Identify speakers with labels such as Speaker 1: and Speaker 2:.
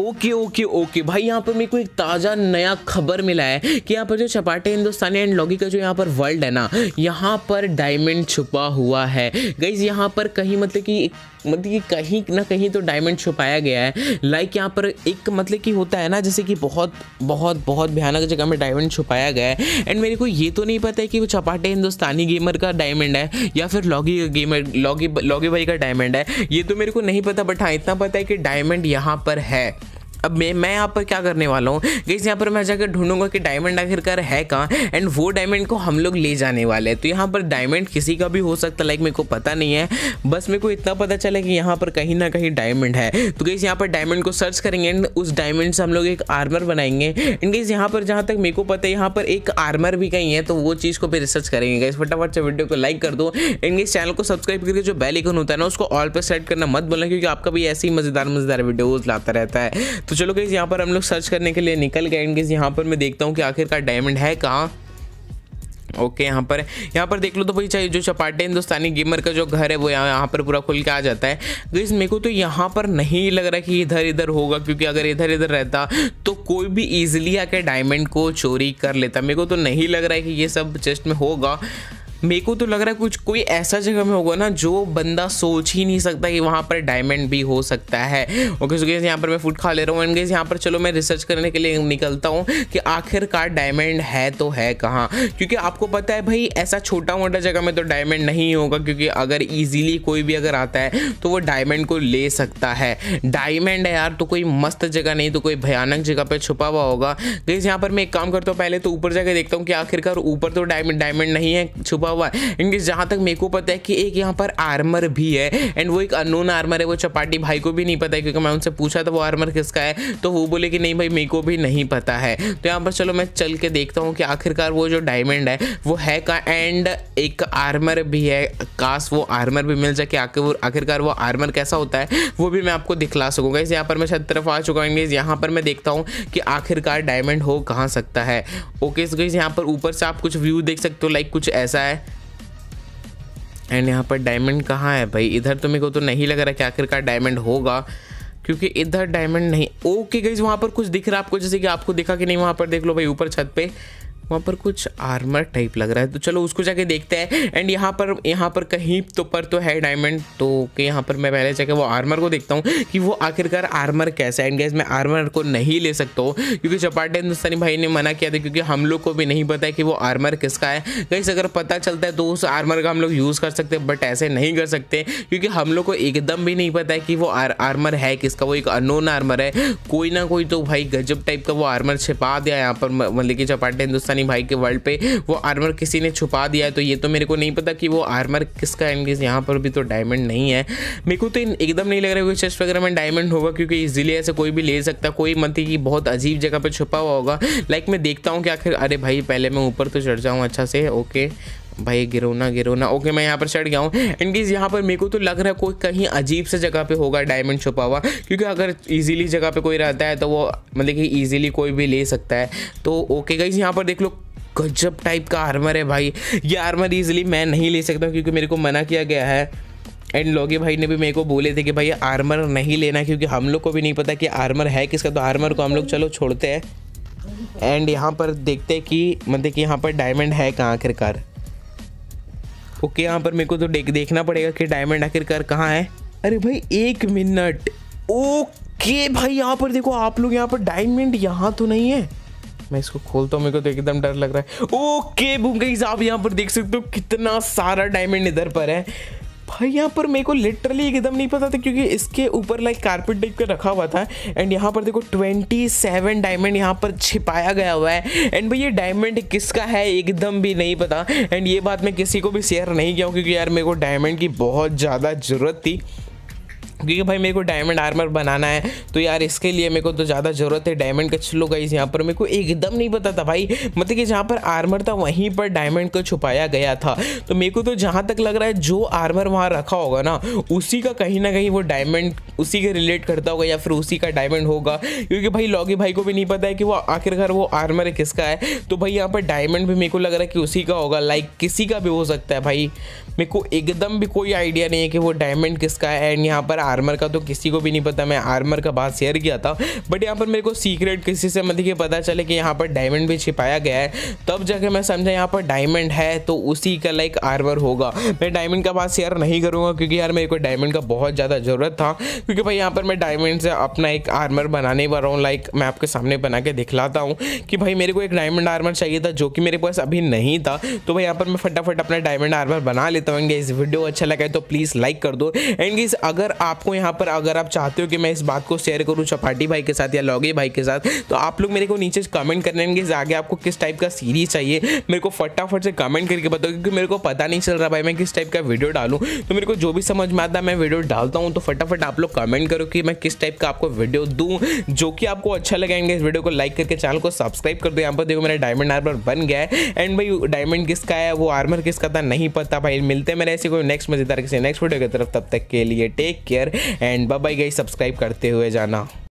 Speaker 1: okay okay okay भाई यहाँ पर मेरे को एक ताज़ा नया खबर मिला है कि यहाँ पर जो चपाटे हिंदुस्तानी एंड लॉगी का जो यहाँ पर वर्ल्ड है ना यहाँ पर डायमंड छुपा हुआ है गई यहाँ पर कहीं मतलब कि मतलब कि कहीं ना कहीं तो डायमंड छुपाया गया है लाइक यहाँ पर एक मतलब कि होता है ना जैसे कि बहुत बहुत बहुत भयानक जगह में डायमंड छुपाया गया है एंड मेरे को ये तो नहीं पता है कि वो चपाटे हिंदुस्तानी गेमर का डायमंड है या फिर लॉगी गेमर लॉगी लॉगी भाई का डायमंड है ये तो मेरे को नहीं पता बट हाँ इतना पता है कि डायमंड यहाँ पर है अब मैं मैं यहाँ पर क्या करने वाला हूँ गैस यहाँ पर मैं जाकर ढूंढूंगा कि डायमंड आखिरकार है कहाँ एंड वो डायमंड को हम लोग ले जाने वाले हैं तो यहाँ पर डायमंड किसी का भी हो सकता लाइक मेरे को पता नहीं है बस मेरे को इतना पता चला कि यहाँ पर कहीं ना कहीं डायमंड है तो गैस यहाँ पर डायमंड को सर्च करेंगे एंड उस डायमंड से हम लोग एक आर्मर बनाएंगे एंड गैस यहाँ पर जहाँ तक मेरे को पता है यहाँ पर एक आर्मर भी कहीं है तो वो चीज़ को भी रिसर्च करेंगे गैस फटाफट से वीडियो को लाइक कर दो एंड गैस चैनल को सब्सक्राइब करके जो बेल आइकन होता है ना उसको ऑल पर सेट करना मत बोलना क्योंकि आपका भी ऐसे ही मज़ेदार मज़ेदार वीडियोज़ लाता रहता है तो चलो गई यहाँ पर हम लोग सर्च करने के लिए निकल गए गेज यहाँ पर मैं देखता हूँ कि आखिरकार डायमंड है कहाँ ओके okay, यहाँ पर यहाँ पर देख लो तो भाई चाहिए जो चपाटे हिंदुस्तानी गेमर का जो घर है वो यहाँ यहाँ पर पूरा खुल के आ जाता है गई मेरे को तो यहाँ पर नहीं लग रहा कि इधर इधर होगा क्योंकि अगर इधर इधर रहता तो कोई भी ईजिली आके डायमंड को चोरी कर लेता मेरे को तो नहीं लग रहा है कि ये सब चेस्ट में होगा मेरे को तो लग रहा है कुछ कोई ऐसा जगह में होगा ना जो बंदा सोच ही नहीं सकता कि वहाँ पर डायमंड भी हो सकता है ओके सो गाइस यहाँ पर मैं फूड खा ले रहा हूँ गाइस यहाँ पर चलो मैं रिसर्च करने के लिए निकलता हूँ कि आखिरकार डायमंड है तो है कहाँ क्योंकि आपको पता है भाई ऐसा छोटा मोटा जगह में तो डायमंड नहीं होगा क्योंकि अगर ईजिली कोई भी अगर आता है तो वो डायमंड को ले सकता है डायमंड है यार तो कोई मस्त जगह नहीं तो कोई भयानक जगह पर छुपा हुआ होगा गैस यहाँ पर मैं एक काम करता हूँ पहले तो ऊपर जाकर देखता हूँ कि आखिरकार ऊपर तो डायमंड डायमंड नहीं है छुपा हुआ है इनके जहाँ तक मेरे को पता है कि एक यहाँ पर आर्मर भी है एंड वो एक अनोन आर्मर है वो चपाटी भाई को भी नहीं पता है क्योंकि मैं उनसे पूछा था वो आर्मर किसका है तो वो बोले कि नहीं भाई मेरे को भी नहीं पता है तो यहाँ पर चलो मैं चल के देखता हूँ कि आखिरकार वो जो डायमंड है वो है का एंड एक आर्मर भी है काश वो आर्मर भी मिल जाए कि आखिरकार वो आर्मर कैसा होता है वो भी मैं आपको दिखला सकूँगा इस यहाँ पर मैं छत तरफ आ चुका हूँ यहाँ पर मैं देखता हूँ कि आखिरकार डायमंड हो कहाँ सकता है ओके इस यहाँ पर ऊपर से आप कुछ व्यू देख सकते हो लाइक कुछ ऐसा है एंड यहाँ पर डायमंड कहाँ है भाई इधर तो मेरे को तो नहीं लग रहा कि आखिरकार डायमंड होगा क्योंकि इधर डायमंड नहीं ओके गई वहाँ पर कुछ दिख रहा है आपको जैसे कि आपको दिखा कि नहीं वहाँ पर देख लो भाई ऊपर छत पे वहाँ पर कुछ आर्मर टाइप लग रहा है तो चलो उसको जाके देखते हैं एंड यहाँ पर यहाँ पर कहीं तो पर तो है डायमंड तो यहाँ पर मैं पहले जाके वो आर्मर को देखता हूँ कि वो आखिरकार आर्मर कैसा है एंड गैस मैं आर्मर को नहीं ले सकता हूँ क्योंकि चपाटे हिंदुस्तानी भाई ने मना किया था क्योंकि हम लोग को भी नहीं पता है कि वो आर्मर किसका है गैस अगर पता चलता है तो उस आर्मर का हम लोग यूज़ कर सकते हैं बट ऐसे नहीं कर सकते क्योंकि हम लोग को एकदम भी नहीं पता है कि वो आर्मर है किसका वो एक अनोन आर्मर है कोई ना कोई तो भाई गजब टाइप का वो आर्मर छिपा दिया यहाँ पर मतलब कि चपाटे हिंदुस्तानी अपने भाई के वर्ल्ड पे वो आर्मर किसी ने छुपा दिया है तो ये तो मेरे को नहीं पता कि वो आर्मर किसका है इनकेस यहाँ पर भी तो डायमंड नहीं है मेरे को तो एकदम नहीं लग रहा है कोई चेस्ट वगैरह में डायमंड होगा क्योंकि इजीली ऐसे कोई भी ले सकता कोई मत ही बहुत अजीब जगह पर छुपा हुआ होगा लाइक मैं देखता हूँ कि आखिर अरे भाई पहले मैं ऊपर तो चढ़ जाऊँ अच्छा से ओके भाई गिरो ना गिरो ना ओके मैं यहाँ पर चढ़ गया हूँ इनकेस यहाँ पर मेरे को तो लग रहा है कोई कहीं अजीब से जगह पे होगा डायमंड छुपा हुआ क्योंकि अगर इजीली जगह पे कोई रहता है तो वो मतलब कि इजीली कोई भी ले सकता है तो ओके गई यहाँ पर देख लो गजब टाइप का आर्मर है भाई ये आर्मर ईजिली मैं नहीं ले सकता क्योंकि मेरे को मना किया गया है एंड लोगे भाई ने भी मेरे को बोले थे कि भाई आर्मर नहीं लेना क्योंकि हम लोग को भी नहीं पता कि आर्मर है किसका तो आर्मर को हम लोग चलो छोड़ते हैं एंड यहाँ पर देखते हैं कि मतलब कि यहाँ पर डायमंड है कहाँ आखिरकार ओके यहाँ पर मेरे को तो देख, देखना पड़ेगा कि डायमंड आखिरकार कहाँ है अरे भाई एक मिनट ओके भाई यहाँ पर देखो आप लोग यहाँ पर डायमंड यहाँ तो नहीं है मैं इसको खोलता हूँ मेरे को तो एकदम डर लग रहा है ओके बुम आप यहाँ पर देख सकते हो कितना सारा डायमंड इधर पर है भाई यहाँ पर मेरे को लिटरली एकदम नहीं पता था क्योंकि इसके ऊपर लाइक कारपेट टाइप का रखा हुआ था एंड यहाँ पर देखो ट्वेंटी सेवन डायमंड यहाँ पर छिपाया गया हुआ है एंड भाई ये डायमंड किसका है एकदम भी नहीं पता एंड ये बात मैं किसी को भी शेयर नहीं किया क्योंकि यार मेरे को डायमंड की बहुत ज़्यादा ज़रूरत थी क्योंकि भाई मेरे को डायमंड आर्मर बनाना है तो यार इसके लिए मेरे को तो ज़्यादा ज़रूरत है डायमंड का छिलो गाइज यहाँ पर मेरे को एकदम नहीं पता था भाई मतलब कि जहाँ पर आर्मर था वहीं पर डायमंड को छुपाया गया था तो मेरे को तो जहाँ तक लग रहा है जो आर्मर वहाँ रखा होगा ना उसी का कहीं ना कहीं वो डायमंड उसी के रिलेट करता होगा या फिर उसी का डायमंड होगा क्योंकि भाई लॉगी भाई को भी नहीं पता है कि वो आखिरकार वो आर्मर किसका है तो भाई यहाँ पर डायमंड भी मेरे को लग रहा है कि उसी का होगा लाइक किसी का भी हो सकता है भाई मेरे को एकदम भी कोई आइडिया नहीं है कि वो डायमंड किसका है एंड यहाँ पर आर्मर का तो किसी को भी नहीं पता मैं आर्मर का बात शेयर किया था बट यहाँ पर मेरे को सीक्रेट किसी से मतलब कि पता चले कि यहाँ पर डायमंड भी छिपाया गया है तब जाके मैं समझा यहाँ पर डायमंड है तो उसी का लाइक आर्मर होगा मैं डायमंड का बात शेयर नहीं करूँगा क्योंकि यार मेरे को डायमंड का बहुत ज़्यादा ज़रूरत था क्योंकि भाई यहाँ पर मैं डायमंड से अपना एक आर्मर बनाने वाला हूँ लाइक मैं आपके सामने बना के दिखलाता हूँ कि भाई मेरे को एक डायमंड आर्मर चाहिए था जो कि मेरे पास अभी नहीं था तो भाई यहाँ पर मैं फटाफट अपना डायमंड आर्मर बना लेता हूँ इस वीडियो अच्छा लगा है तो प्लीज़ लाइक कर दो एंड गीज अगर आप आपको यहाँ पर अगर आप चाहते हो कि मैं इस बात को शेयर करूँ चपाटी भाई के साथ या लॉगे भाई के साथ तो आप लोग मेरे को नीचे कमेंट करने कि आगे आपको किस टाइप का सीरीज चाहिए मेरे को फटाफट से कमेंट करके बताओ क्योंकि मेरे को पता नहीं चल रहा भाई मैं किस टाइप का वीडियो डालूँ तो मेरे को जो भी समझ में आता है मैं वीडियो डालता हूँ तो फटाफट आप लोग कमेंट करो कि मैं किस टाइप का आपको वीडियो दूँ जो कि आपको अच्छा लगेंगे इस वीडियो को लाइक करके चैनल को सब्सक्राइब कर दो यहाँ पर देखो मेरा डायमंड आर्मर बन गया है एंड भाई डायमंड किसका है वो आर्मर किसका था नहीं पता भाई मिलते हैं मेरे ऐसे कोई नेक्स्ट मजेदार किसी नेक्स्ट वीडियो की तरफ तब तक के लिए take care and bye bye guys subscribe करते हुए जाना